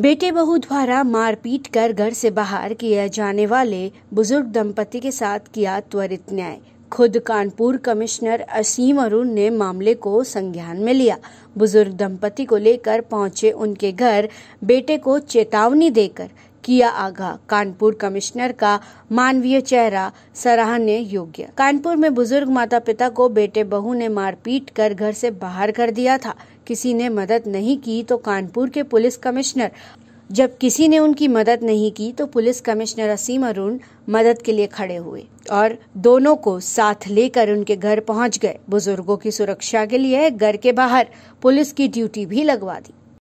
बेटे बहू द्वारा मारपीट कर घर से बाहर किए जाने वाले बुजुर्ग दंपति के साथ किया त्वरित न्याय खुद कानपुर कमिश्नर असीम अरुण ने मामले को संज्ञान में लिया बुजुर्ग दंपति को लेकर पहुंचे उनके घर बेटे को चेतावनी देकर किया आगाह कानपुर कमिश्नर का मानवीय चेहरा सराहने योग्य कानपुर में बुजुर्ग माता पिता को बेटे बहू ने मारपीट कर घर से बाहर कर दिया था किसी ने मदद नहीं की तो कानपुर के पुलिस कमिश्नर जब किसी ने उनकी मदद नहीं की तो पुलिस कमिश्नर असीम अरुण मदद के लिए खड़े हुए और दोनों को साथ लेकर उनके घर पहुंच गए बुजुर्गों की सुरक्षा के लिए घर के बाहर पुलिस की ड्यूटी भी लगवा दी